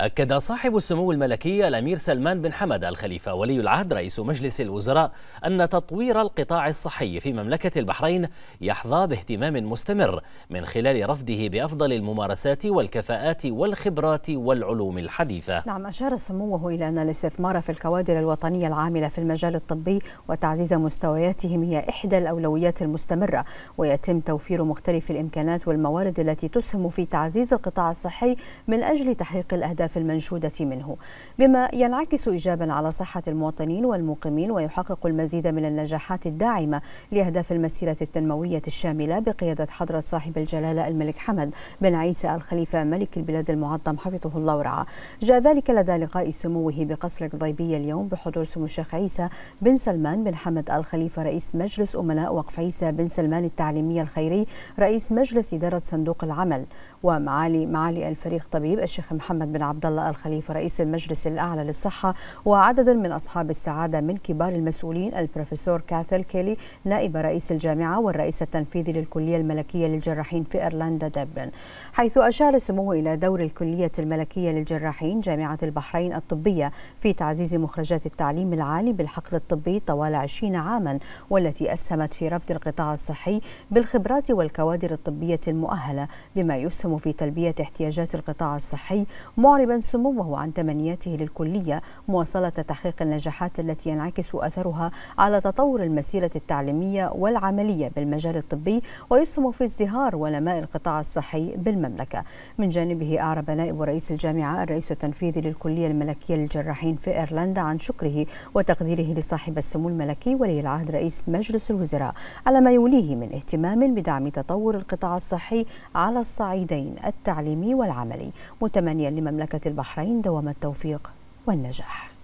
أكد صاحب السمو الملكي الأمير سلمان بن حمد الخليفة ولي العهد رئيس مجلس الوزراء أن تطوير القطاع الصحي في مملكة البحرين يحظى باهتمام مستمر من خلال رفضه بأفضل الممارسات والكفاءات والخبرات والعلوم الحديثة نعم أشار سموه إلى أن الاستثمار في الكوادر الوطنية العاملة في المجال الطبي وتعزيز مستوياتهم هي إحدى الأولويات المستمرة ويتم توفير مختلف الإمكانات والموارد التي تسهم في تعزيز القطاع الصحي من أجل تحقيق الأهداف الأهداف المنشودة منه بما ينعكس إيجابا على صحة المواطنين والمقيمين ويحقق المزيد من النجاحات الداعمة لأهداف المسيرة التنموية الشاملة بقيادة حضرة صاحب الجلالة الملك حمد بن عيسى الخليفة ملك البلاد المعظم حفظه الله ورعاه جاء ذلك لدى لقاء سموه بقصر القضيبية اليوم بحضور سمو الشيخ عيسى بن سلمان بن حمد الخليفة رئيس مجلس أمناء وقف عيسى بن سلمان التعليمي الخيري رئيس مجلس إدارة صندوق العمل ومعالي معالي الفريق طبيب الشيخ محمد بن عبد عبد الله الخليفه رئيس المجلس الاعلى للصحه وعدد من اصحاب السعاده من كبار المسؤولين البروفيسور كاثل كيلي نائب رئيس الجامعه والرئيس التنفيذي للكليه الملكيه للجراحين في ايرلندا دبلن حيث اشار سموه الى دور الكليه الملكيه للجراحين جامعه البحرين الطبيه في تعزيز مخرجات التعليم العالي بالحقل الطبي طوال 20 عاما والتي اسهمت في رفض القطاع الصحي بالخبرات والكوادر الطبيه المؤهله بما يسهم في تلبيه احتياجات القطاع الصحي معربا راغبا سموه عن تمنياته للكلية مواصلة تحقيق النجاحات التي ينعكس أثرها على تطور المسيرة التعليمية والعملية بالمجال الطبي ويسهم في ازدهار ونماء القطاع الصحي بالمملكة من جانبه أعرب نائب رئيس الجامعة الرئيس التنفيذي للكلية الملكية للجراحين في إيرلندا عن شكره وتقديره لصاحب السمو الملكي ولي العهد رئيس مجلس الوزراء على ما يوليه من اهتمام بدعم تطور القطاع الصحي على الصعيدين التعليمي والعملي متمنيا لمملكة البحرين دوام التوفيق والنجاح